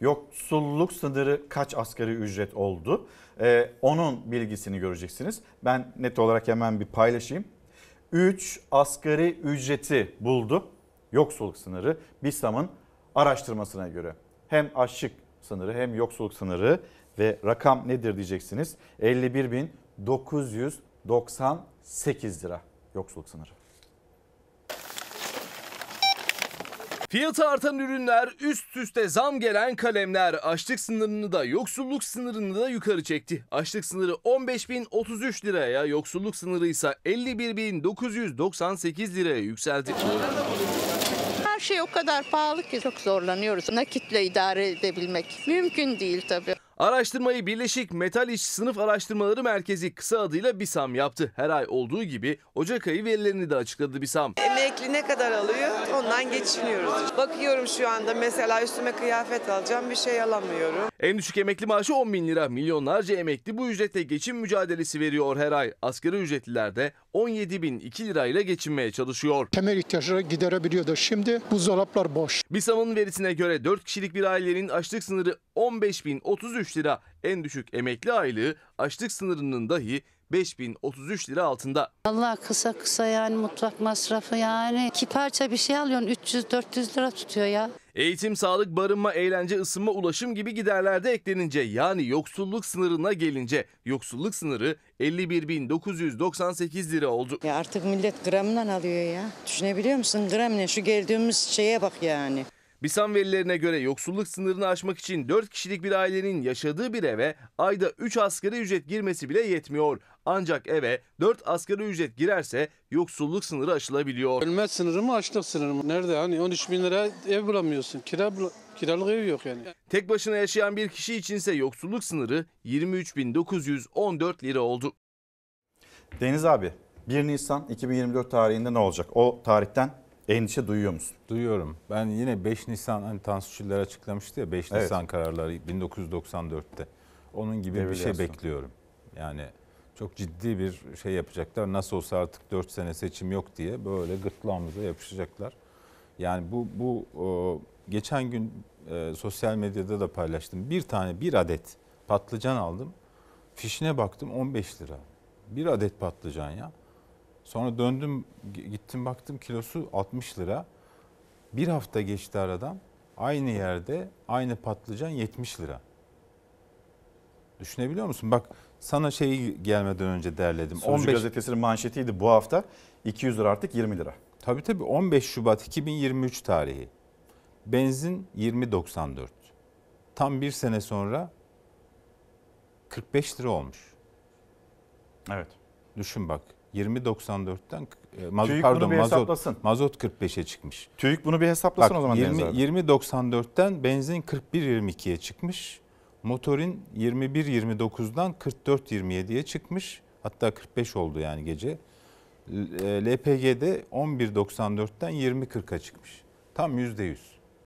Yoksulluk sınırı kaç asgari ücret oldu? Ee, onun bilgisini göreceksiniz. Ben net olarak hemen bir paylaşayım. 3 asgari ücreti buldu. Yoksulluk sınırı BİSAM'ın araştırmasına göre. Hem açlık sınırı hem yoksulluk sınırı ve rakam nedir diyeceksiniz. 51.998 lira yoksulluk sınırı. Fiyatı artan ürünler, üst üste zam gelen kalemler açlık sınırını da yoksulluk sınırını da yukarı çekti. Açlık sınırı 15.033 liraya, yoksulluk sınırı ise 51.998 liraya yükseldi. Her şey o kadar pahalı ki çok zorlanıyoruz nakitle idare edebilmek. Mümkün değil tabii. Araştırmayı Birleşik Metal İş Sınıf Araştırmaları Merkezi kısa adıyla BİSAM yaptı. Her ay olduğu gibi Ocak ayı verilerini de açıkladı BİSAM. Emekli ne kadar alıyor ondan geçiniyoruz. Bakıyorum şu anda mesela üstüme kıyafet alacağım bir şey alamıyorum. En düşük emekli maaşı 10 bin lira. Milyonlarca emekli bu ücretle geçim mücadelesi veriyor her ay. Asgari ücretliler de 17 bin 2 lirayla geçinmeye çalışıyor. Temel ihtiyaçları giderebiliyordu. Şimdi bu buzdolaplar boş. BİSAM'ın verisine göre 4 kişilik bir ailenin açlık sınırı 15 bin 33. 133 lira. En düşük emekli aylığı açlık sınırının dahi 5033 lira altında. Allah kısa kısa yani mutfak masrafı yani iki parça bir şey alıyorsun 300-400 lira tutuyor ya. Eğitim, sağlık, barınma, eğlence, ısınma, ulaşım gibi giderlerde eklenince yani yoksulluk sınırına gelince yoksulluk sınırı 51.998 lira oldu. Ya artık millet gramdan alıyor ya. Düşünebiliyor musun gram ne? Şu geldiğimiz şeye bak yani. Bisan verilerine göre yoksulluk sınırını aşmak için 4 kişilik bir ailenin yaşadığı bir eve ayda 3 asgari ücret girmesi bile yetmiyor. Ancak eve 4 asgari ücret girerse yoksulluk sınırı aşılabiliyor. Ölme sınırı mı açlık sınırı mı? Nerede hani 13 bin lira ev bulamıyorsun. Kira Kiralık ev yok yani. Tek başına yaşayan bir kişi içinse yoksulluk sınırı 23.914 lira oldu. Deniz abi 1 Nisan 2024 tarihinde ne olacak? O tarihten Endişe duyuyor musun? Duyuyorum. Ben yine 5 Nisan hani Tansu Çiller açıklamıştı ya 5 evet. Nisan kararları 1994'te. Onun gibi bir şey bekliyorum. Yani çok ciddi bir şey yapacaklar. Nasıl olsa artık 4 sene seçim yok diye böyle gırtlağımıza yapışacaklar. Yani bu bu o, geçen gün e, sosyal medyada da paylaştım. Bir tane bir adet patlıcan aldım. Fişine baktım 15 lira. Bir adet patlıcan ya. Sonra döndüm gittim baktım kilosu 60 lira. Bir hafta geçti aradan. Aynı yerde aynı patlıcan 70 lira. Düşünebiliyor musun? Bak sana şeyi gelmeden önce derledim. Sözcü 15... gazetesinin manşetiydi bu hafta. 200 lira artık 20 lira. Tabii tabii 15 Şubat 2023 tarihi. Benzin 20.94. Tam bir sene sonra 45 lira olmuş. Evet. Düşün bak 20.94'ten e, mazot TÜİK pardon bunu mazot, mazot 45'e çıkmış. TÜİK bunu bir hesaplasın Bak, o zaman 20, 20.94'ten benzin 41.22'ye çıkmış. Motorin 44 27'ye çıkmış. Hatta 45 oldu yani gece. LPG'de 11 11.94'ten 20.40'a çıkmış. Tam %100.